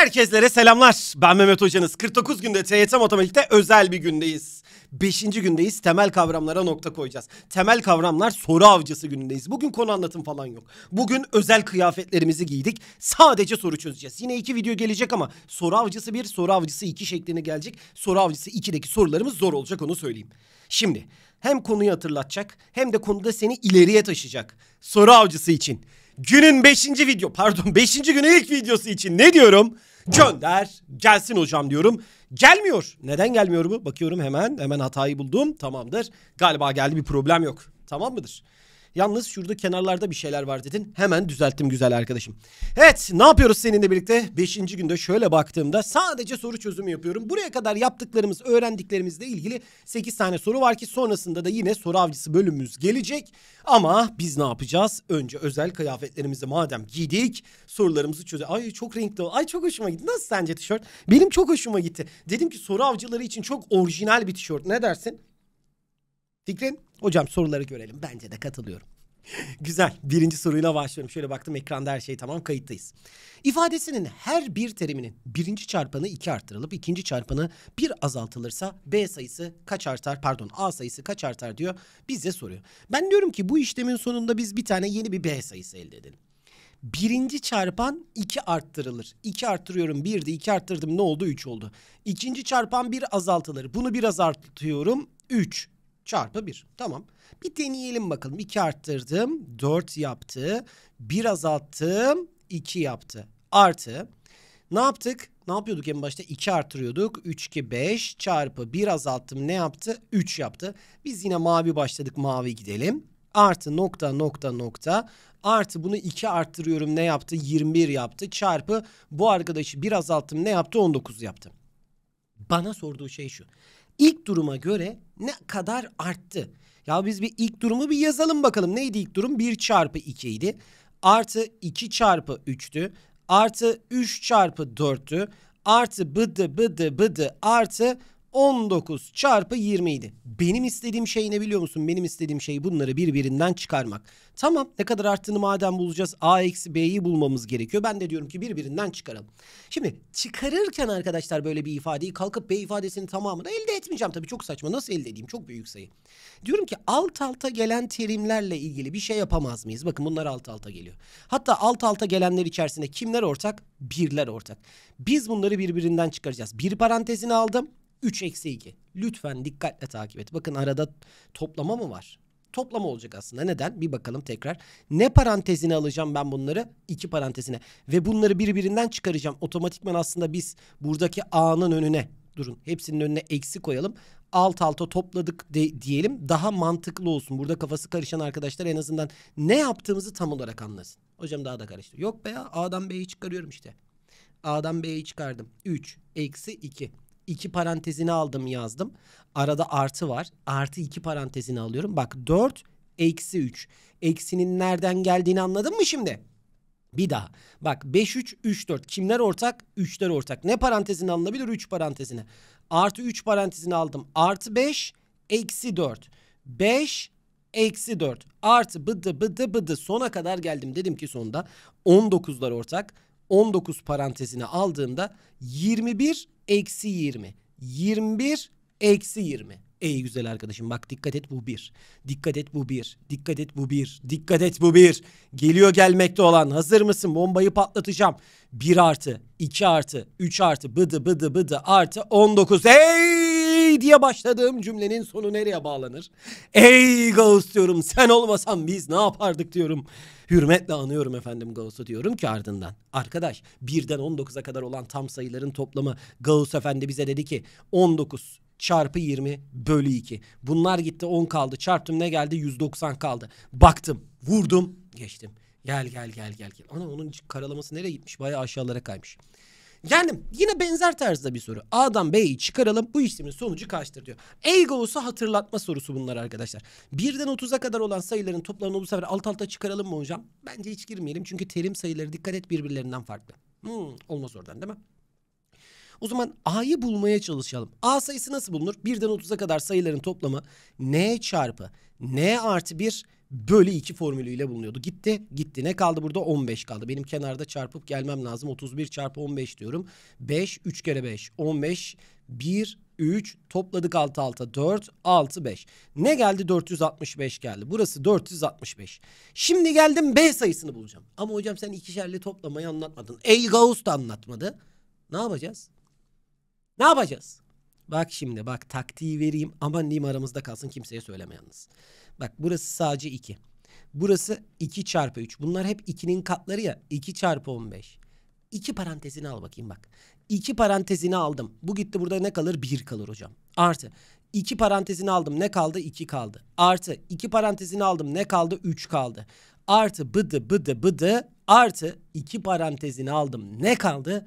Herkeslere selamlar. Ben Mehmet Hocanız. 49 günde TYT Matematik'te özel bir gündeyiz. Beşinci gündeyiz temel kavramlara nokta koyacağız. Temel kavramlar soru avcısı günündeyiz. Bugün konu anlatım falan yok. Bugün özel kıyafetlerimizi giydik. Sadece soru çözeceğiz. Yine iki video gelecek ama soru avcısı bir, soru avcısı iki şeklinde gelecek. Soru avcısı 2'deki sorularımız zor olacak onu söyleyeyim. Şimdi hem konuyu hatırlatacak hem de konuda seni ileriye taşıyacak. Soru avcısı için günün beşinci video pardon beşinci günün ilk videosu için ne diyorum? Gönder gelsin hocam diyorum. Gelmiyor. Neden gelmiyor bu? Bakıyorum hemen hemen hatayı buldum. Tamamdır. Galiba geldi bir problem yok. Tamam mıdır? Yalnız şurada kenarlarda bir şeyler var dedin. Hemen düzelttim güzel arkadaşım. Evet ne yapıyoruz seninle birlikte? Beşinci günde şöyle baktığımda sadece soru çözümü yapıyorum. Buraya kadar yaptıklarımız, öğrendiklerimizle ilgili 8 tane soru var ki sonrasında da yine soru avcısı bölümümüz gelecek. Ama biz ne yapacağız? Önce özel kıyafetlerimizi madem giydik sorularımızı çöze. Ay çok renkli. Ay çok hoşuma gitti. Nasıl sence tişört? Benim çok hoşuma gitti. Dedim ki soru avcıları için çok orijinal bir tişört. Ne dersin? Fikrin? Hocam soruları görelim. Bence de katılıyorum. Güzel. Birinci soruyla başlıyorum. Şöyle baktım ekranda her şey tamam kayıttayız. İfadesinin her bir teriminin birinci çarpanı iki arttırılıp ikinci çarpanı bir azaltılırsa B sayısı kaç artar pardon A sayısı kaç artar diyor bize soruyor. Ben diyorum ki bu işlemin sonunda biz bir tane yeni bir B sayısı elde edelim. Birinci çarpan iki arttırılır. İki arttırıyorum birdi iki arttırdım ne oldu üç oldu. İkinci çarpan bir azaltılır. Bunu bir azaltıyorum üç çarpı 1. Tamam. Bir deneyelim bakalım. 2 arttırdım. 4 yaptı. 1 azalttım. 2 yaptı. Artı. Ne yaptık? Ne yapıyorduk en başta? 2 artırıyorduk. 3, 2, 5 çarpı 1 azalttım. Ne yaptı? 3 yaptı. Biz yine mavi başladık. Mavi gidelim. Artı nokta nokta nokta. Artı bunu 2 arttırıyorum. Ne yaptı? 21 yaptı. Çarpı bu arkadaşı 1 azalttım. Ne yaptı? 19 yaptı. Bana sorduğu şey şu ilk duruma göre ne kadar arttı? Ya biz bir ilk durumu bir yazalım bakalım. Neydi ilk durum? 1 çarpı 2 idi. Artı 2 çarpı 3'tü. Artı 3 çarpı 4'tü. Artı bıdı bıdı bıdı artı 19 çarpı 20 idi. Benim istediğim şey ne biliyor musun? Benim istediğim şey bunları birbirinden çıkarmak. Tamam ne kadar arttığını madem bulacağız A eksi B'yi bulmamız gerekiyor. Ben de diyorum ki birbirinden çıkaralım. Şimdi çıkarırken arkadaşlar böyle bir ifadeyi kalkıp B ifadesinin tamamını elde etmeyeceğim. Tabii çok saçma nasıl elde edeyim çok büyük sayı. Diyorum ki alt alta gelen terimlerle ilgili bir şey yapamaz mıyız? Bakın bunlar alt alta geliyor. Hatta alt alta gelenler içerisinde kimler ortak? Birler ortak. Biz bunları birbirinden çıkaracağız. Bir parantezini aldım 3 eksi 2. Lütfen dikkatle takip et. Bakın arada toplama mı var? Toplama olacak aslında. Neden? Bir bakalım tekrar. Ne parantezine alacağım ben bunları? 2 parantezine. Ve bunları birbirinden çıkaracağım. Otomatikman aslında biz buradaki A'nın önüne durun. Hepsinin önüne eksi koyalım. Alt alta topladık de, diyelim. Daha mantıklı olsun. Burada kafası karışan arkadaşlar en azından ne yaptığımızı tam olarak anlasın. Hocam daha da karıştı. Yok be ya A'dan B'yi çıkarıyorum işte. A'dan B'yi çıkardım. 3 eksi 2 iki parantezini aldım yazdım. Arada artı var. Artı iki parantezini alıyorum. Bak 4 eksi 3. Eksinin nereden geldiğini anladın mı şimdi? Bir daha. Bak 5 3 3 4. Kimler ortak? 3'ler ortak. Ne parantezine alınabilir? 3 parantezine. Artı 3 parantezini aldım. Artı 5 eksi 4. 5 eksi 4 artı bıdı bıdı bıdı sona kadar geldim. Dedim ki sonda 19'lar ortak. 19 parantezine aldığımda 21 eksi 20. 21 eksi 20. Ey güzel arkadaşım bak dikkat et bu bir. Dikkat et bu bir. Dikkat et bu bir. Dikkat et bu bir. Geliyor gelmekte olan. Hazır mısın? Bombayı patlatacağım. 1 artı, 2 artı, 3 artı, bıdı bıdı bıdı artı 19. Ey diye başladığım cümlenin sonu nereye bağlanır? Ey Gauss diyorum sen olmasan biz ne yapardık diyorum. Hürmetle anıyorum efendim Gauss'u diyorum ki ardından. Arkadaş birden 19'a kadar olan tam sayıların toplamı Gauss efendi bize dedi ki 19 çarpı 20 bölü 2. Bunlar gitti 10 kaldı çarptım ne geldi 190 kaldı. Baktım vurdum geçtim. Gel gel gel gel gel. Ana onun karalaması nereye gitmiş bayağı aşağılara kaymış. Yani yine benzer tarzda bir soru. A'dan B'yi çıkaralım bu işlemin sonucu kaçtır diyor. Egosu hatırlatma sorusu bunlar arkadaşlar. Birden 30'a kadar olan sayıların toplamını bu sefer alt alta çıkaralım mı hocam? Bence hiç girmeyelim çünkü terim sayıları dikkat et birbirlerinden farklı. Hmm, olmaz oradan değil mi? O zaman A'yı bulmaya çalışalım. A sayısı nasıl bulunur? Birden 30'a kadar sayıların toplamı N çarpı N artı 1 bölü 2 formülüyle bulunuyordu. Gitti gitti ne kaldı burada 15 kaldı. Benim kenarda çarpıp gelmem lazım 31 çarpı 15 diyorum. 5 3 kere 5 15 1 3 topladık 6, 6, 4 6 5. Ne geldi 465 geldi. Burası 465. Şimdi geldim B sayısını bulacağım. Ama hocam sen ikişerli toplamayı anlatmadın. Ey Gauss da anlatmadı. Ne yapacağız? Ne yapacağız? Bak şimdi bak taktiği vereyim aman diyeyim aramızda kalsın kimseye söyleme yalnız. Bak burası sadece 2. Burası 2 çarpı 3. Bunlar hep 2'nin katları ya. 2 çarpı 15. 2 parantezini al bakayım bak. 2 parantezini aldım. Bu gitti burada ne kalır? 1 kalır hocam. Artı 2 parantezini aldım. Ne kaldı? 2 kaldı. Artı 2 parantezini aldım. Ne kaldı? 3 kaldı. Artı bıdı bıdı bıdı artı 2 parantezini aldım. Ne kaldı?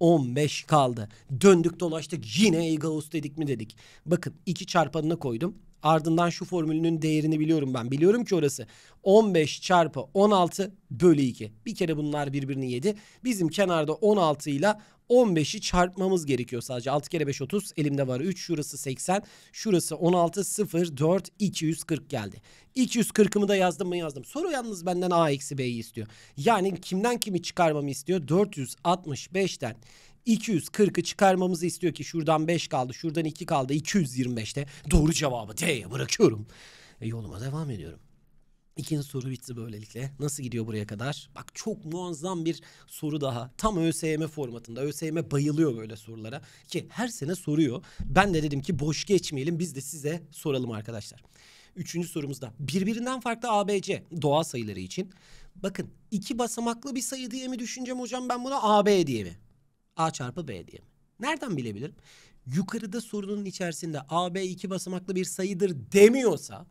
15 kaldı. Döndük dolaştık yine Gauss dedik mi dedik. Bakın 2 çarpanına koydum. Ardından şu formülünün değerini biliyorum ben. Biliyorum ki orası 15 çarpı 16 bölü 2. Bir kere bunlar birbirini yedi. Bizim kenarda 16 ile 15'i çarpmamız gerekiyor sadece. 6 kere 5 30 elimde var 3 şurası 80 şurası 16 0 4 240 geldi. 240'ımı da yazdım mı yazdım. Soru yalnız benden A B'yi istiyor. Yani kimden kimi çıkarmamı istiyor? 465'ten 240'ı çıkarmamızı istiyor ki şuradan 5 kaldı, şuradan 2 kaldı. 225'te doğru cevabı D'ye bırakıyorum. E, yoluma devam ediyorum. İkinci soru bitti böylelikle. Nasıl gidiyor buraya kadar? Bak çok muazzam bir soru daha. Tam ÖSYM formatında. ÖSYM bayılıyor böyle sorulara. Ki her sene soruyor. Ben de dedim ki boş geçmeyelim biz de size soralım arkadaşlar. Üçüncü sorumuzda birbirinden farklı ABC doğal sayıları için. Bakın iki basamaklı bir sayı diye mi düşüneceğim hocam ben buna AB diye mi? A çarpı B diye Nereden bilebilirim? Yukarıda sorunun içerisinde A, B iki basamaklı bir sayıdır demiyorsa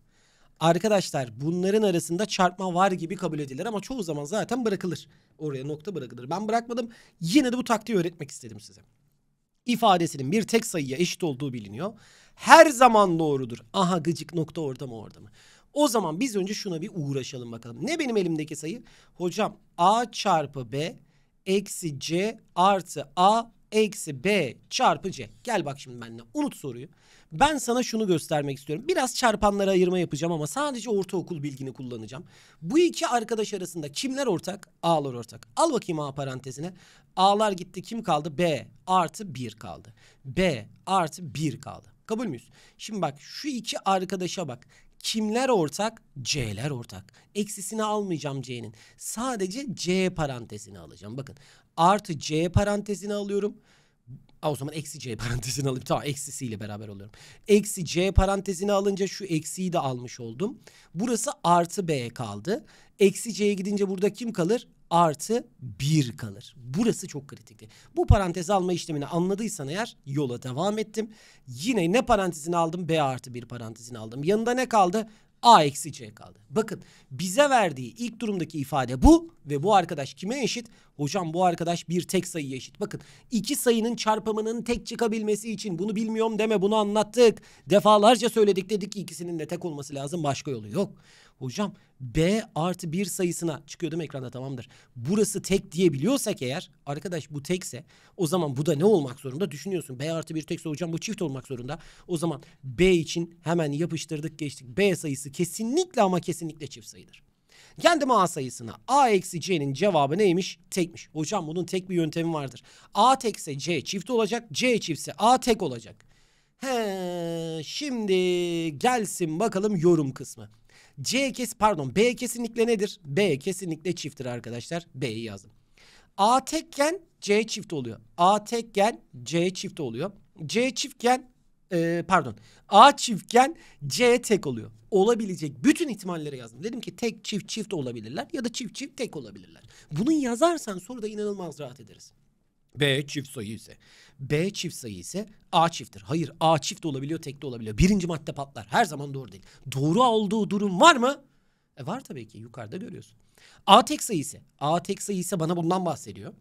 arkadaşlar bunların arasında çarpma var gibi kabul edilir ama çoğu zaman zaten bırakılır. Oraya nokta bırakılır. Ben bırakmadım. Yine de bu taktiği öğretmek istedim size. İfadesinin bir tek sayıya eşit olduğu biliniyor. Her zaman doğrudur. Aha gıcık nokta orada mı orada mı? O zaman biz önce şuna bir uğraşalım bakalım. Ne benim elimdeki sayı? Hocam A çarpı B eksi C artı A eksi B çarpı C. Gel bak şimdi benimle unut soruyu. Ben sana şunu göstermek istiyorum. Biraz çarpanlara ayırma yapacağım ama sadece ortaokul bilgini kullanacağım. Bu iki arkadaş arasında kimler ortak? A'lar ortak. Al bakayım A parantezine. A'lar gitti kim kaldı? B artı 1 kaldı. B artı 1 kaldı. Kabul müyüz? Şimdi bak şu iki arkadaşa bak. Kimler ortak? C'ler ortak. Eksisini almayacağım C'nin. Sadece C parantezini alacağım. Bakın artı C parantezini alıyorum. Aa, o zaman eksi C parantezini alayım. Tamam eksisiyle beraber alıyorum. Eksi C parantezini alınca şu eksiyi de almış oldum. Burası artı B kaldı. Eksi C'ye gidince burada kim kalır? artı bir kalır. Burası çok kritikti. Bu parantez alma işlemini anladıysan eğer yola devam ettim. Yine ne parantezini aldım? B artı bir parantezini aldım. Yanında ne kaldı? A eksi C kaldı. Bakın bize verdiği ilk durumdaki ifade bu ve bu arkadaş kime eşit? Hocam bu arkadaş bir tek sayıya eşit. Bakın iki sayının çarpımının tek çıkabilmesi için bunu bilmiyorum deme bunu anlattık. Defalarca söyledik dedik ki ikisinin de tek olması lazım başka yolu yok. Hocam B artı bir sayısına çıkıyor değil mi ekranda tamamdır. Burası tek diyebiliyorsak eğer arkadaş bu tekse o zaman bu da ne olmak zorunda düşünüyorsun. B artı bir tekse hocam bu çift olmak zorunda. O zaman B için hemen yapıştırdık geçtik. B sayısı kesinlikle ama kesinlikle çift sayıdır kendi A sayısına. A eksi C'nin cevabı neymiş? Tekmiş. Hocam bunun tek bir yöntemi vardır. A tekse C çift olacak. C çiftse A tek olacak. He, şimdi gelsin bakalım yorum kısmı. C kes pardon B kesinlikle nedir? B kesinlikle çifttir arkadaşlar. B'yi yazdım. A tekken C çift oluyor. A tekken C çift oluyor. C çiftken e, pardon A çiftken C tek oluyor. Olabilecek bütün ihtimalleri yazdım. Dedim ki tek çift çift olabilirler ya da çift çift tek olabilirler. Bunu yazarsan soruda inanılmaz rahat ederiz. B çift sayı ise. B çift sayı ise A çifttir. Hayır A çift olabiliyor tek de olabiliyor. Birinci madde patlar. Her zaman doğru değil. Doğru olduğu durum var mı? E var tabii ki yukarıda görüyorsun. A tek sayı ise. A tek sayı ise bana bundan bahsediyor.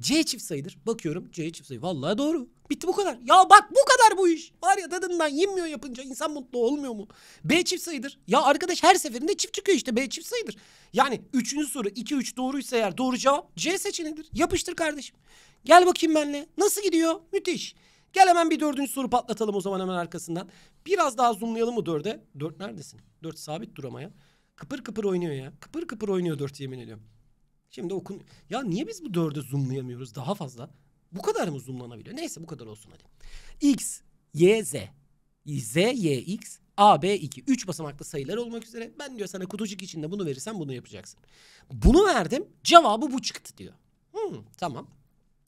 C çift sayıdır. Bakıyorum C çift sayı. Vallahi doğru. Bitti bu kadar. Ya bak bu kadar bu iş. Var ya tadından yinmiyor yapınca insan mutlu olmuyor mu? B çift sayıdır. Ya arkadaş her seferinde çift çıkıyor işte. B çift sayıdır. Yani üçüncü soru 2 3 doğruysa eğer doğru cevap C seçenidir. Yapıştır kardeşim. Gel bakayım benle. Nasıl gidiyor? Müthiş. Gel hemen bir dördüncü soru patlatalım o zaman hemen arkasından. Biraz daha zoomlayalım mı dörde? Dört neredesin? Dört sabit duramaya. Kıpır kıpır oynuyor ya. Kıpır kıpır oynuyor dört yemin ediyorum. Şimdi okun. Ya niye biz bu dörde zoomlayamıyoruz daha fazla? Bu kadar mı zoomlanabiliyor? Neyse bu kadar olsun hadi. X, Y, Z. Z, Y, X, A, B, 2. Üç basamaklı sayılar olmak üzere. Ben diyor sana kutucuk içinde bunu verirsen bunu yapacaksın. Bunu verdim. Cevabı bu çıktı diyor. Hmm, tamam.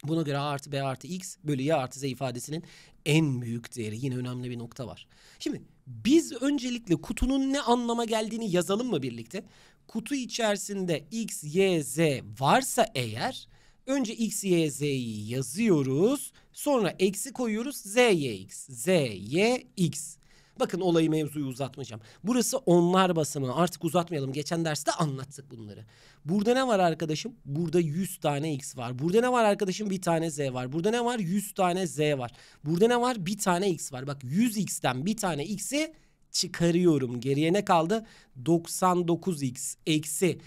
Buna göre A artı B artı X bölü Y artı Z ifadesinin en büyük değeri. Yine önemli bir nokta var. Şimdi biz öncelikle kutunun ne anlama geldiğini yazalım mı birlikte? kutu içerisinde x, y, z varsa eğer önce x, y, z'yi yazıyoruz. Sonra eksi koyuyoruz z, y, x. Z, y, x. Bakın olayı mevzuyu uzatmayacağım. Burası onlar basımı. Artık uzatmayalım. Geçen derste anlattık bunları. Burada ne var arkadaşım? Burada 100 tane x var. Burada ne var arkadaşım? Bir tane z var. Burada ne var? 100 tane z var. Burada ne var? Bir tane x var. Bak 100x'ten bir tane x'i çıkarıyorum. Geriye ne kaldı? 99x eksi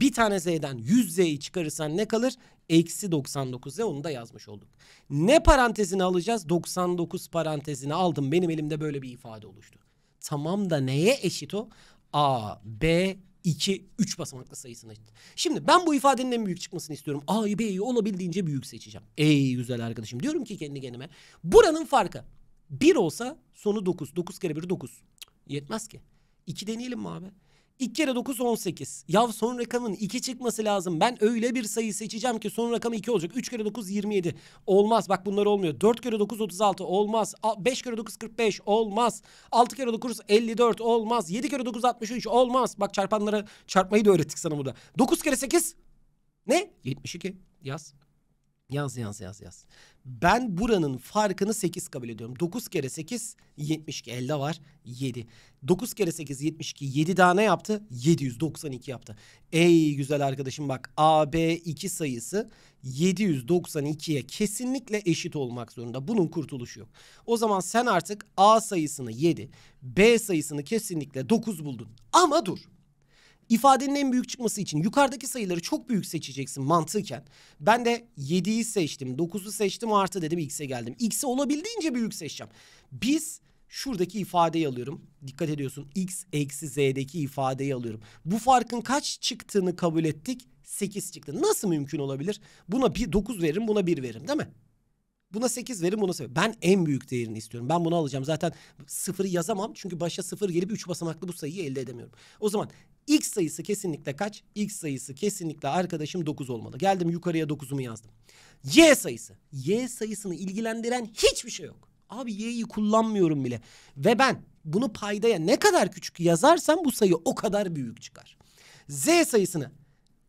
bir tane z'den 100z'yi çıkarırsan ne kalır? Eksi 99z onu da yazmış olduk. Ne parantezini alacağız? 99 parantezini aldım. Benim elimde böyle bir ifade oluştu. Tamam da neye eşit o? A, B, 2, 3 basamaklı sayısına eşit. Şimdi ben bu ifadenin en büyük çıkmasını istiyorum. A'yı B'yi olabildiğince büyük seçeceğim. Ey güzel arkadaşım diyorum ki kendi kendime. Buranın farkı. 1 olsa sonu 9. 9 kere 1 9. Yetmez ki. İki deneyelim mi abi? 2 kere dokuz on sekiz. Ya son rakamın iki çıkması lazım. Ben öyle bir sayı seçeceğim ki son rakamı iki olacak. Üç kere dokuz yirmi yedi Olmaz. Bak bunlar olmuyor. Dört kere dokuz otuz altı olmaz. Beş kere dokuz kırk beş olmaz. Altı kere dokuz elli dört olmaz. Yedi kere dokuz altmış üç olmaz. Bak çarpanlara çarpmayı da öğrettik sana burada. Dokuz kere sekiz ne? iki Yaz. Yaz yaz yaz yaz. Ben buranın farkını 8 kabul ediyorum. 9 kere 8 72 elde var 7. 9 kere 8 72 7 daha ne yaptı? 792 yaptı. Ey güzel arkadaşım bak AB2 sayısı 792'ye kesinlikle eşit olmak zorunda. Bunun kurtuluşu yok. O zaman sen artık A sayısını 7, B sayısını kesinlikle 9 buldun. Ama dur ifadenin en büyük çıkması için yukarıdaki sayıları çok büyük seçeceksin mantıken. Ben de 7'yi seçtim, 9'u seçtim artı dedim x'e geldim. X'i olabildiğince büyük seçeceğim. Biz şuradaki ifadeyi alıyorum. Dikkat ediyorsun x eksi z'deki ifadeyi alıyorum. Bu farkın kaç çıktığını kabul ettik? 8 çıktı. Nasıl mümkün olabilir? Buna bir 9 veririm buna 1 veririm değil mi? Buna 8 verim buna 8. Ben en büyük değerini istiyorum. Ben bunu alacağım. Zaten 0'ı yazamam. Çünkü başa 0 gelip 3 basamaklı bu sayıyı elde edemiyorum. O zaman X sayısı kesinlikle kaç? X sayısı kesinlikle arkadaşım 9 olmalı. Geldim yukarıya 9'umu yazdım. Y sayısı. Y sayısını ilgilendiren hiçbir şey yok. Abi y'yi kullanmıyorum bile. Ve ben bunu paydaya ne kadar küçük yazarsam bu sayı o kadar büyük çıkar. Z sayısını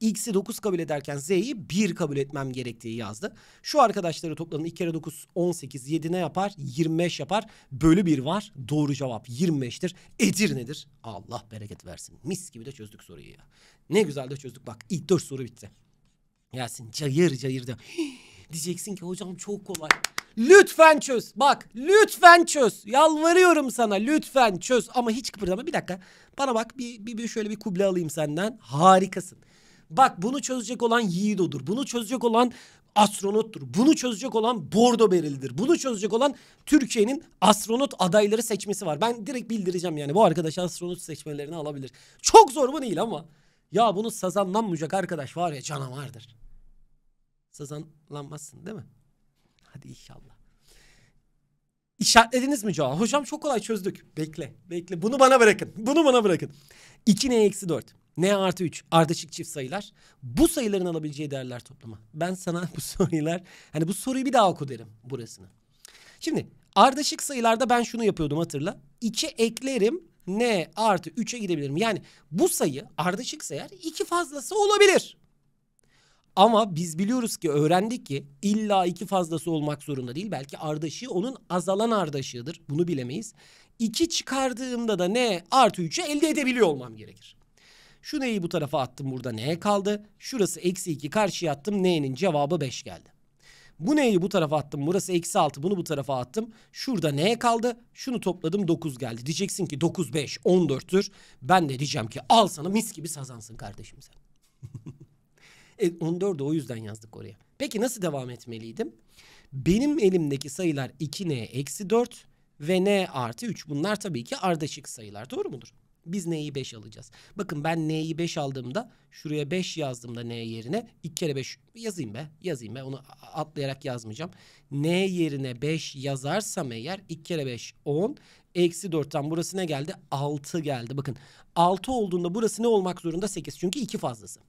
x'i 9 kabul ederken z'yi 1 kabul etmem gerektiği yazdı. Şu arkadaşları topladın 2 kere 9 18 7 ne yapar? 25 yapar. Bölü 1 var. Doğru cevap 25'tir. nedir? Allah bereket versin. Mis gibi de çözdük soruyu ya. Ne güzel de çözdük bak. ilk 4 soru bitti. Yasin cayır cayır da. Diyeceksin ki hocam çok kolay. Lütfen çöz. Bak lütfen çöz. Yalvarıyorum sana lütfen çöz. Ama hiç kıpırdama bir dakika. Bana bak bir, bir, bir şöyle bir kuble alayım senden. Harikasın. Bak bunu çözecek olan Yiğido'dur. Bunu çözecek olan astronottur. Bunu çözecek olan Bordo Beril'dir. Bunu çözecek olan Türkiye'nin astronot adayları seçmesi var. Ben direkt bildireceğim yani bu arkadaş astronot seçmelerini alabilir. Çok zor bu değil ama. Ya bunu sazanlanmayacak arkadaş var ya canavardır. Sazanlanmazsın değil mi? Hadi inşallah. İşaretlediniz mi cevabı? Hocam çok kolay çözdük. Bekle, bekle. Bunu bana bırakın. Bunu bana bırakın. 2 n eksi 4. N artı 3 ardışık çift sayılar. Bu sayıların alabileceği değerler toplama. Ben sana bu sorular hani bu soruyu bir daha oku derim burasını. Şimdi ardışık sayılarda ben şunu yapıyordum hatırla. 2 eklerim n artı 3'e gidebilirim. Yani bu sayı ardışık sayar 2 fazlası olabilir. Ama biz biliyoruz ki öğrendik ki illa iki fazlası olmak zorunda değil. Belki ardışı onun azalan ardışığıdır. Bunu bilemeyiz. 2 çıkardığımda da ne artı 3'ü elde edebiliyor olmam gerekir. Şu neyi bu tarafa attım burada neye kaldı? Şurası eksi 2 karşıya attım neyinin cevabı 5 geldi. Bu neyi bu tarafa attım burası eksi 6 bunu bu tarafa attım. Şurada neye kaldı? Şunu topladım 9 geldi. Diyeceksin ki 9 5 14'tür. Ben de diyeceğim ki al sana mis gibi sazansın kardeşim sen. e, 14'ü o yüzden yazdık oraya. Peki nasıl devam etmeliydim? Benim elimdeki sayılar 2n eksi 4 ve n artı 3. Bunlar tabii ki ardışık sayılar doğru mudur? Biz n'yi 5 alacağız. Bakın ben n'yi 5 aldığımda şuraya 5 yazdığımda n yerine 2 kere 5 yazayım be yazayım be onu atlayarak yazmayacağım. n yerine 5 yazarsam eğer 2 kere 5 10 eksi 4'ten burası ne geldi 6 geldi. Bakın 6 olduğunda burası ne olmak zorunda 8 çünkü 2 fazlası.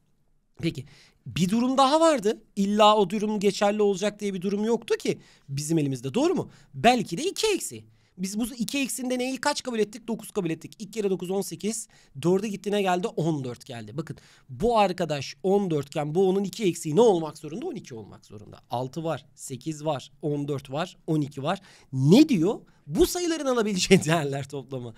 Peki bir durum daha vardı. İlla o durum geçerli olacak diye bir durum yoktu ki bizim elimizde doğru mu? Belki de 2 eksi. Biz bu 2x'inde neyi kaç kabul ettik? 9 kabul ettik. 2 kere 9 18. 4'e gittiğine geldi 14 geldi. Bakın bu arkadaş 14 iken bu onun 2 eksiği ne olmak zorunda? 12 olmak zorunda. 6 var, 8 var, 14 var, 12 var. Ne diyor? Bu sayıların alabileceği değerler toplamı.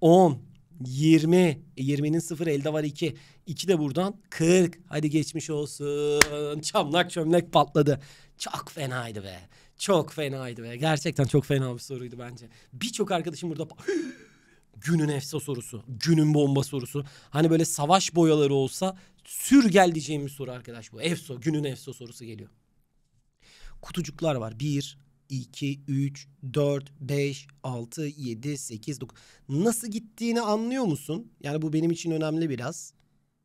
10, 20. E 20'nin 0 elde var 2. 2 de buradan 40. Hadi geçmiş olsun. Çamlak çömlek patladı. Çok fenaydı be. Çok fenaydı be. Gerçekten çok fena bir soruydu bence. Birçok arkadaşım burada günün efsa sorusu, günün bomba sorusu. Hani böyle savaş boyaları olsa sür gel diyeceğim bir soru arkadaş bu. Efso, günün efso sorusu geliyor. Kutucuklar var. Bir, iki, üç, dört, beş, altı, yedi, sekiz. 9. Nasıl gittiğini anlıyor musun? Yani bu benim için önemli biraz.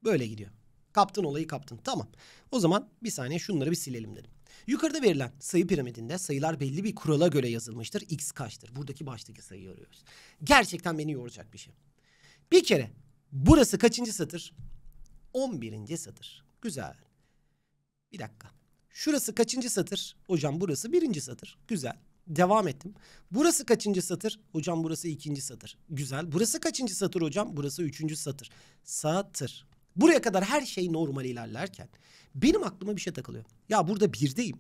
Böyle gidiyor. Kaptın olayı kaptın. Tamam. O zaman bir saniye şunları bir silelim dedim. Yukarıda verilen sayı piramidinde sayılar belli bir kurala göre yazılmıştır. X kaçtır? Buradaki baştaki sayıyı arıyoruz. Gerçekten beni yoracak bir şey. Bir kere burası kaçıncı satır? 11. satır. Güzel. Bir dakika. Şurası kaçıncı satır? Hocam burası birinci satır. Güzel. Devam ettim. Burası kaçıncı satır? Hocam burası ikinci satır. Güzel. Burası kaçıncı satır hocam? Burası üçüncü satır. Satır. Buraya kadar her şey normal ilerlerken benim aklıma bir şey takılıyor. Ya burada birdeyim.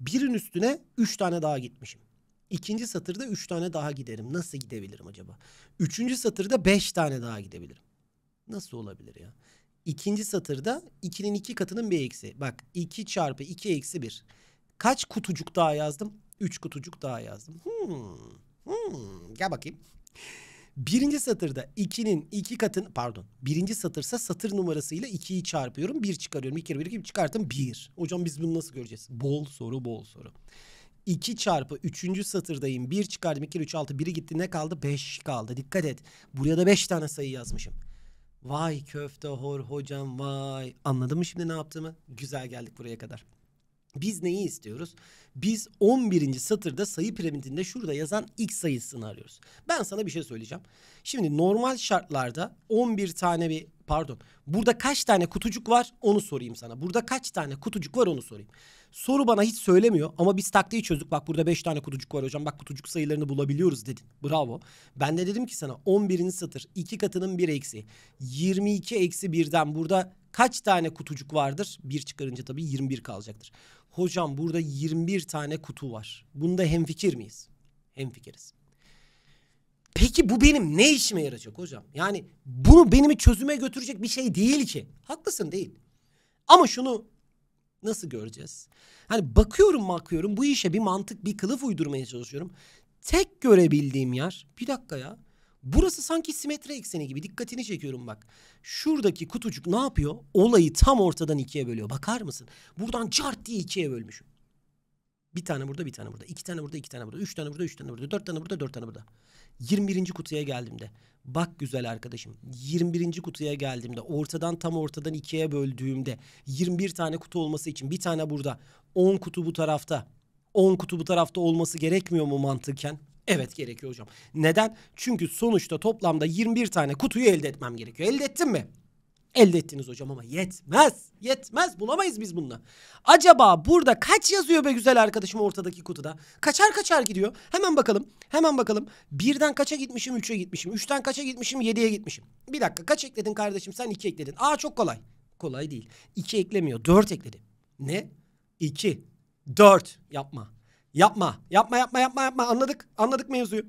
Birin üstüne üç tane daha gitmişim. İkinci satırda üç tane daha giderim. Nasıl gidebilirim acaba? Üçüncü satırda beş tane daha gidebilirim. Nasıl olabilir ya? İkinci satırda ikinin iki katının bir eksi. Bak iki çarpı iki eksi bir. Kaç kutucuk daha yazdım? Üç kutucuk daha yazdım. Hmm. Hmm. Gel bakayım. Birinci satırda 2'nin 2 katın pardon birinci satırsa satır numarasıyla 2'yi çarpıyorum. 1 çıkarıyorum. 2 kere 1 2 çıkarttım 1. Hocam biz bunu nasıl göreceğiz? Bol soru bol soru. 2 çarpı 3. satırdayım. 1 çıkardım 2 3 6 1'i gitti ne kaldı? 5 kaldı. Dikkat et. Buraya da 5 tane sayı yazmışım. Vay köfte hor hocam vay. Anladın mı şimdi ne yaptığımı? Güzel geldik buraya kadar. Biz neyi istiyoruz? Biz 11. satırda sayı piramidinde şurada yazan x sayısını arıyoruz. Ben sana bir şey söyleyeceğim. Şimdi normal şartlarda 11 tane bir pardon. Burada kaç tane kutucuk var onu sorayım sana. Burada kaç tane kutucuk var onu sorayım. Soru bana hiç söylemiyor ama biz taktiği çözdük. Bak burada 5 tane kutucuk var hocam. Bak kutucuk sayılarını bulabiliyoruz dedin. Bravo. Ben de dedim ki sana 11. satır 2 katının 1 eksi. 22 eksi 1'den burada kaç tane kutucuk vardır? 1 çıkarınca tabii 21 kalacaktır hocam burada 21 tane kutu var. Bunda hemfikir miyiz? Hemfikiriz. Peki bu benim ne işime yarayacak hocam? Yani bunu benimi çözüme götürecek bir şey değil ki. Haklısın değil. Ama şunu nasıl göreceğiz? Hani bakıyorum bakıyorum bu işe bir mantık bir kılıf uydurmaya çalışıyorum. Tek görebildiğim yer bir dakika ya Burası sanki simetri ekseni gibi dikkatini çekiyorum bak. Şuradaki kutucuk ne yapıyor? Olayı tam ortadan ikiye bölüyor. Bakar mısın? Buradan cart diye ikiye bölmüşüm. Bir tane burada, bir tane burada. iki tane burada, iki tane burada. Üç tane burada, üç tane burada. Dört tane burada, dört tane burada. 21. kutuya geldim de Bak güzel arkadaşım. 21. kutuya geldim de ortadan tam ortadan ikiye böldüğümde 21 tane kutu olması için bir tane burada. 10 kutu bu tarafta. 10 kutu bu tarafta olması gerekmiyor mu mantıken? Evet gerekiyor hocam. Neden? Çünkü sonuçta toplamda 21 tane kutuyu elde etmem gerekiyor. Elde ettin mi? Elde ettiniz hocam ama yetmez. Yetmez. Bulamayız biz bununla. Acaba burada kaç yazıyor be güzel arkadaşım ortadaki kutuda? Kaçar kaçar gidiyor. Hemen bakalım. Hemen bakalım. Birden kaça gitmişim? Üçe gitmişim. Üçten kaça gitmişim? Yediye gitmişim. Bir dakika kaç ekledin kardeşim? Sen iki ekledin. Aa çok kolay. Kolay değil. İki eklemiyor. Dört ekledi. Ne? İki. Dört. Yapma. Yapma. Yapma yapma yapma yapma. Anladık. Anladık mevzuyu.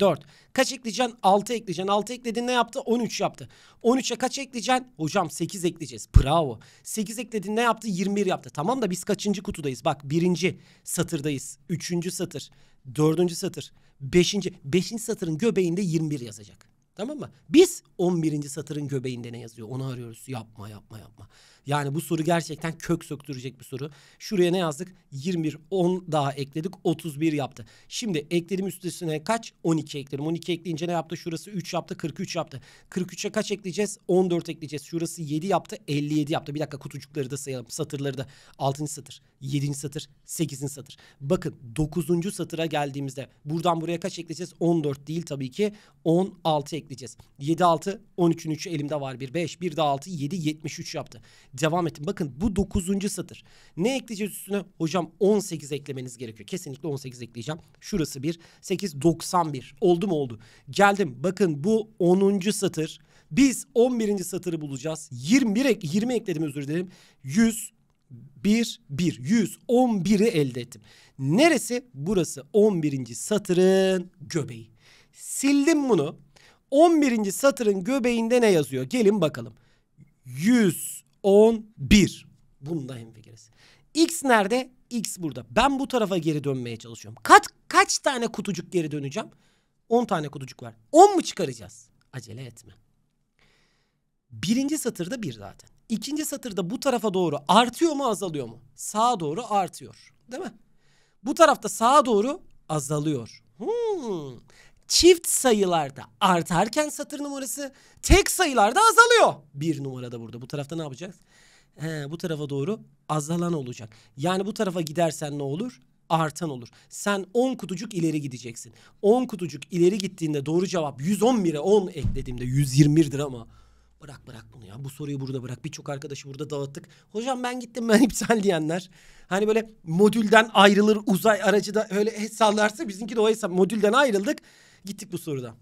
4. Kaç ekleyeceksin? 6 ekleyeceksin. 6 ekledin ne yaptı? 13 yaptı. 13'e kaç ekleyeceksin? Hocam 8 ekleyeceğiz. Bravo. 8 ekledin ne yaptı? 21 yaptı. Tamam da biz kaçıncı kutudayız? Bak birinci satırdayız. Üçüncü satır. Dördüncü satır. Beşinci. Beşinci satırın göbeğinde 21 yazacak. Tamam mı? Biz 11. satırın göbeğinde ne yazıyor? Onu arıyoruz. Yapma yapma yapma. Yani bu soru gerçekten kök söktürecek bir soru. Şuraya ne yazdık? 21, 10 daha ekledik. 31 yaptı. Şimdi ekledim üstesine kaç? 12 ekledim. 12 ekleyince ne yaptı? Şurası 3 yaptı. 43 yaptı. 43'e kaç ekleyeceğiz? 14 ekleyeceğiz. Şurası 7 yaptı. 57 yaptı. Bir dakika kutucukları da sayalım. Satırları da. 6. satır, 7. satır, 8. satır. Bakın 9. satıra geldiğimizde buradan buraya kaç ekleyeceğiz? 14 değil tabii ki. 16 ekleyeceğiz. 7, 6, 13'ün 3'ü elimde var. 1, 5, 1 daha 6, 7, 73 yaptı devam ettim. Bakın bu 9. satır. Ne ekleyeceğiz üstüne? Hocam 18 eklemeniz gerekiyor. Kesinlikle 18 ekleyeceğim. Şurası 1. 8 91. Oldu mu oldu? Geldim. Bakın bu 10. satır. Biz 11. satırı bulacağız. 21 ek 20 ekledim özür dilerim. 100 1 1 111'i elde ettim. Neresi? Burası 11. satırın göbeği. Sildim bunu. 11. satırın göbeğinde ne yazıyor? Gelin bakalım. 100 11. Bunda hemfikiriz. X nerede? X burada. Ben bu tarafa geri dönmeye çalışıyorum. Kaç kaç tane kutucuk geri döneceğim? 10 tane kutucuk var. 10 mu çıkaracağız? Acele etme. Birinci satırda bir zaten. İkinci satırda bu tarafa doğru artıyor mu azalıyor mu? Sağa doğru artıyor. Değil mi? Bu tarafta sağa doğru azalıyor. Hmm çift sayılarda artarken satır numarası tek sayılarda azalıyor. Bir numarada burada. Bu tarafta ne yapacağız? He, bu tarafa doğru azalan olacak. Yani bu tarafa gidersen ne olur? Artan olur. Sen 10 kutucuk ileri gideceksin. 10 kutucuk ileri gittiğinde doğru cevap 111'e 10 eklediğimde 121'dir ama Bırak bırak bunu ya. Bu soruyu burada bırak. Birçok arkadaşı burada dağıttık. Hocam ben gittim ben iptal diyenler. Hani böyle modülden ayrılır uzay aracı da öyle hesalarsa bizimki de o hesap. Modülden ayrıldık. Gittik bu soruda.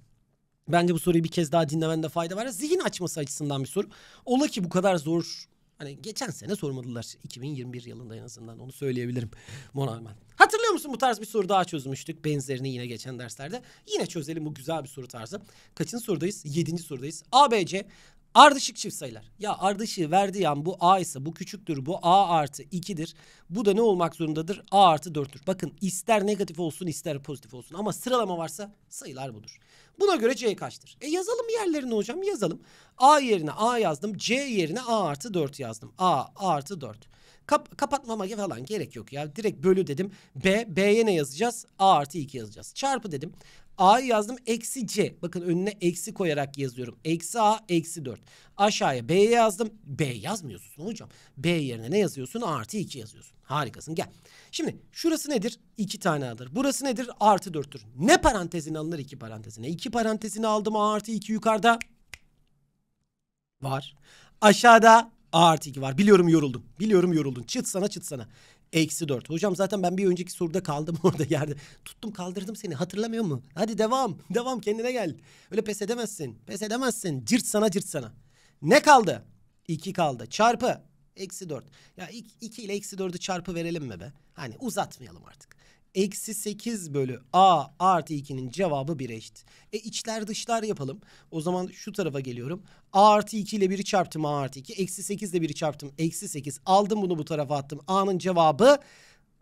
Bence bu soruyu bir kez daha dinlemende fayda var. Zihin açması açısından bir soru. Ola ki bu kadar zor Hani geçen sene sormadılar. 2021 yılında en azından onu söyleyebilirim. Monarmen. Hatırlıyor musun bu tarz bir soru daha çözmüştük. Benzerini yine geçen derslerde. Yine çözelim bu güzel bir soru tarzı. Kaçıncı sorudayız? Yedinci sorudayız. ABC Ardışık çift sayılar. Ya ardışığı verdiği an bu a ise bu küçüktür. Bu a artı 2'dir. Bu da ne olmak zorundadır? a artı 4'tür. Bakın ister negatif olsun ister pozitif olsun. Ama sıralama varsa sayılar budur. Buna göre c kaçtır? E yazalım yerlerini hocam yazalım. a yerine a yazdım. c yerine a artı 4 yazdım. a artı 4. Kap kapatmama falan gerek yok ya. Direkt bölü dedim. B, B'ye ne yazacağız? A artı 2 yazacağız. Çarpı dedim. A'yı yazdım eksi C. Bakın önüne eksi koyarak yazıyorum. Eksi A eksi 4. Aşağıya B yazdım. B yazmıyorsun hocam. B yerine ne yazıyorsun? Artı 2 yazıyorsun. Harikasın gel. Şimdi şurası nedir? İki tane alır. Burası nedir? Artı 4'tür. Ne parantezine alınır iki parantezine? İki parantezini aldım artı 2 yukarıda. Var. Aşağıda artı 2 var. Biliyorum yoruldum. Biliyorum yoruldum. Çıt sana çıt sana. Eksi dört. Hocam zaten ben bir önceki soruda kaldım orada yerde. Tuttum kaldırdım seni hatırlamıyor mu? Hadi devam. Devam kendine gel. Öyle pes edemezsin. Pes edemezsin. Cırt sana cırt sana. Ne kaldı? İki kaldı. Çarpı. Eksi dört. Ya iki ile eksi dördü çarpı verelim mi be? Hani uzatmayalım artık. Eksi 8 bölü a artı 2'nin cevabı 1'e eşit. E içler dışlar yapalım. O zaman şu tarafa geliyorum. a artı 2 ile 1'i çarptım a artı 2. Eksi 8 ile 1'i çarptım. Eksi 8. Aldım bunu bu tarafa attım. a'nın cevabı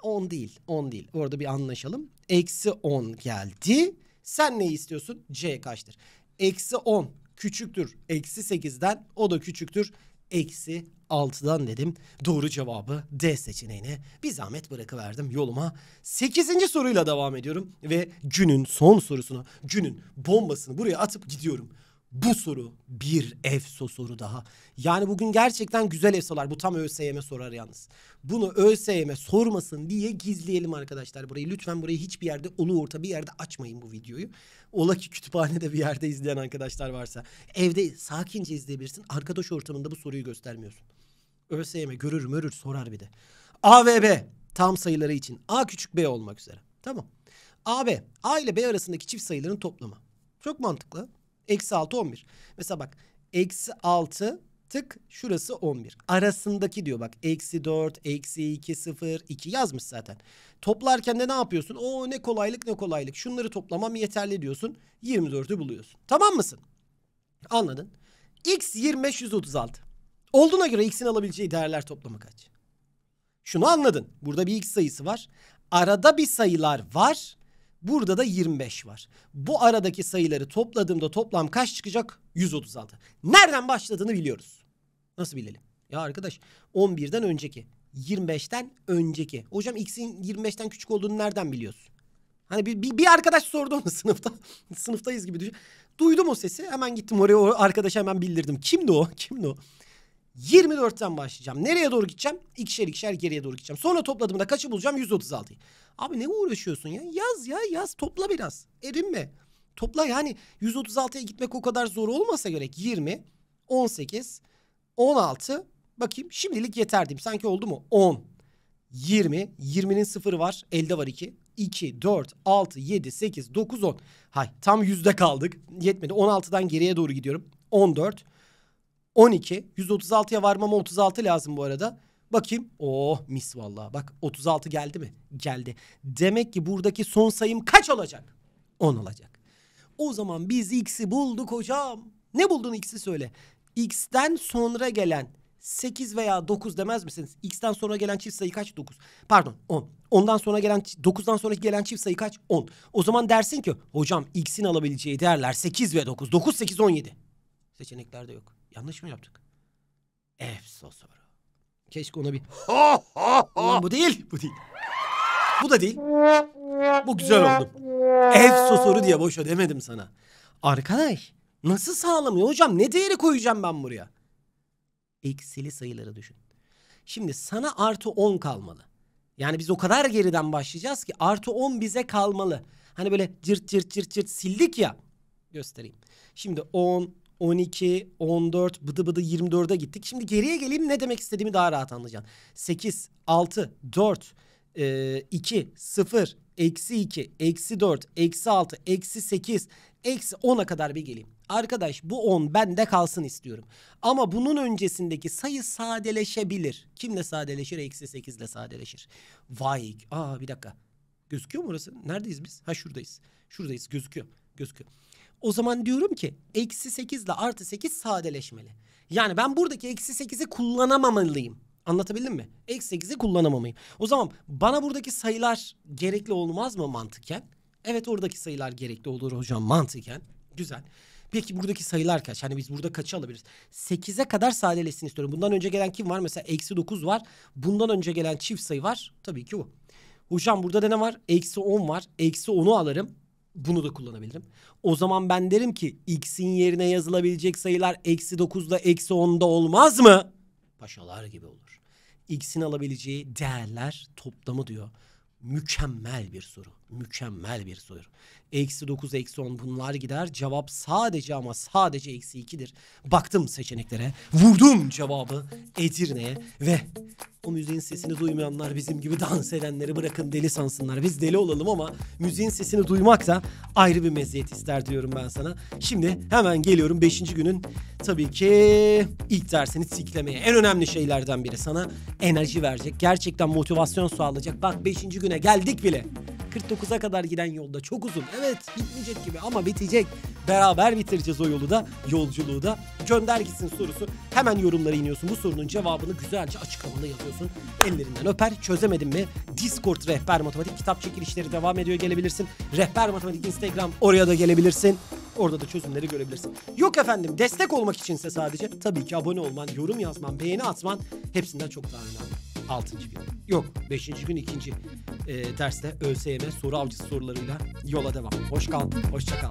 10 değil. 10 değil. Orada bir anlaşalım. Eksi 10 geldi. Sen ne istiyorsun? C kaçtır? Eksi 10 küçüktür. Eksi 8'den o da küçüktür eksi 6'dan dedim. Doğru cevabı D seçeneğine bir zahmet bırakıverdim yoluma. 8. soruyla devam ediyorum ve günün son sorusuna, günün bombasını buraya atıp gidiyorum bu soru bir EFSO soru daha. Yani bugün gerçekten güzel EFSO'lar. Bu tam ÖSYM sorar yalnız. Bunu ÖSYM sormasın diye gizleyelim arkadaşlar burayı. Lütfen burayı hiçbir yerde ulu orta bir yerde açmayın bu videoyu. Ola ki kütüphanede bir yerde izleyen arkadaşlar varsa. Evde sakince izleyebilirsin. Arkadaş ortamında bu soruyu göstermiyorsun. ÖSYM görür mörür sorar bir de. A ve B tam sayıları için. A küçük B olmak üzere. Tamam. A, B. A ile B arasındaki çift sayıların toplamı. Çok mantıklı. Eksi 6 11. Mesela bak eksi 6 tık şurası 11. Arasındaki diyor bak eksi 4, eksi 2, 0, 2 yazmış zaten. Toplarken de ne yapıyorsun? O ne kolaylık ne kolaylık şunları toplamam yeterli diyorsun. 24'ü buluyorsun. Tamam mısın? Anladın. X 25 136. Olduğuna göre x'in alabileceği değerler toplamı kaç? Şunu anladın. Burada bir x sayısı var. Arada bir sayılar var. Burada da 25 var. Bu aradaki sayıları topladığımda toplam kaç çıkacak? 136. Nereden başladığını biliyoruz. Nasıl bilelim? Ya arkadaş 11'den önceki. 25'ten önceki. Hocam x'in 25'ten küçük olduğunu nereden biliyorsun? Hani bir, bir, bir arkadaş sordu onu sınıfta. Sınıftayız gibi düşün. Duydum o sesi. Hemen gittim oraya o arkadaşa hemen bildirdim. Kimdi o? Kimdi o? 24'ten başlayacağım. Nereye doğru gideceğim? İkişer ikişer geriye doğru gideceğim. Sonra topladığımda kaçı bulacağım? 136'yı. Abi ne uğraşıyorsun ya? Yaz ya yaz topla biraz. Erinme. Topla yani 136'ya gitmek o kadar zor olmasa gerek. 20, 18, 16. Bakayım şimdilik yeter diyeyim. Sanki oldu mu? 10, 20. 20'nin sıfırı var. Elde var 2. 2, 4, 6, 7, 8, 9, 10. Hay tam yüzde kaldık. Yetmedi. 16'dan geriye doğru gidiyorum. 14, 12. 136'ya varmama 36 lazım bu arada. Bakayım. Oh mis vallahi. Bak 36 geldi mi? Geldi. Demek ki buradaki son sayım kaç olacak? 10 olacak. O zaman biz x'i bulduk hocam. Ne buldun x'i söyle. X'ten sonra gelen 8 veya 9 demez misiniz? X'ten sonra gelen çift sayı kaç? 9. Pardon 10. Ondan sonra gelen 9'dan sonra gelen çift sayı kaç? 10. O zaman dersin ki hocam x'in alabileceği değerler 8 ve 9. 9 8 17. Seçeneklerde yok. Yanlış mı yaptık? Efsos sonra. Keşke ona bir... Ha ha ha. Bu değil. Bu değil. Bu da değil. Bu güzel oldu. Ev sosoru diye boş demedim sana. Arkadaş nasıl sağlamıyor hocam? Ne değeri koyacağım ben buraya? Eksili sayıları düşün. Şimdi sana artı 10 kalmalı. Yani biz o kadar geriden başlayacağız ki artı 10 bize kalmalı. Hani böyle cırt cırt cırt cırt sildik ya. Göstereyim. Şimdi 10, 12, 14, bıdı bıdı 24'e gittik. Şimdi geriye geleyim ne demek istediğimi daha rahat anlayacaksın. 8, 6, 4, 2, 0, eksi 2, eksi 4, eksi 6, eksi 8, eksi 10'a kadar bir geleyim. Arkadaş bu 10 bende kalsın istiyorum. Ama bunun öncesindeki sayı sadeleşebilir. Kimle sadeleşir? Eksi 8 ile sadeleşir. Vay. Aa bir dakika. Gözüküyor mu orası? Neredeyiz biz? Ha şuradayız. Şuradayız gözüküyor. Gözüküyor. O zaman diyorum ki eksi 8 ile artı 8 sadeleşmeli. Yani ben buradaki eksi 8'i kullanamamalıyım. Anlatabildim mi? Eksi 8'i kullanamamayım. O zaman bana buradaki sayılar gerekli olmaz mı mantıken? Evet oradaki sayılar gerekli olur hocam mantıken. Güzel. Peki buradaki sayılar kaç? Hani biz burada kaçı alabiliriz? 8'e kadar sadeleşsin istiyorum. Bundan önce gelen kim var? Mesela eksi 9 var. Bundan önce gelen çift sayı var. Tabii ki bu. Hocam burada da ne var? Eksi 10 var. Eksi 10'u alırım. Bunu da kullanabilirim. O zaman ben derim ki x'in yerine yazılabilecek sayılar eksi 9'da eksi 10'da olmaz mı? Paşalar gibi olur. X'in alabileceği değerler toplamı diyor. Mükemmel bir soru mükemmel bir soru. Eksi 9, eksi 10 bunlar gider. Cevap sadece ama sadece eksi 2'dir. Baktım seçeneklere. Vurdum cevabı Edirne'ye ve o müziğin sesini duymayanlar bizim gibi dans edenleri bırakın deli sansınlar. Biz deli olalım ama müziğin sesini duymak da ayrı bir meziyet ister diyorum ben sana. Şimdi hemen geliyorum 5. günün tabii ki ilk dersini siklemeye. En önemli şeylerden biri sana enerji verecek. Gerçekten motivasyon sağlayacak. Bak 5. güne geldik bile. 49 9'a kadar giden yolda çok uzun. Evet bitmeyecek gibi ama bitecek. Beraber bitireceğiz o yolu da yolculuğu da. Gönder gitsin sorusu. Hemen yorumlara iniyorsun. Bu sorunun cevabını güzelce açıklamada yazıyorsun. Ellerinden öper. Çözemedin mi? Discord rehber matematik kitap çekilişleri devam ediyor. Gelebilirsin. Rehber matematik Instagram oraya da gelebilirsin. Orada da çözümleri görebilirsin. Yok efendim destek olmak içinse sadece tabii ki abone olman, yorum yazman, beğeni atman hepsinden çok daha önemli altıncı gün. Yok beşinci gün ikinci e, derste ÖSYM soru avcısı sorularıyla yola devam. Hoş kal, hoşça kal.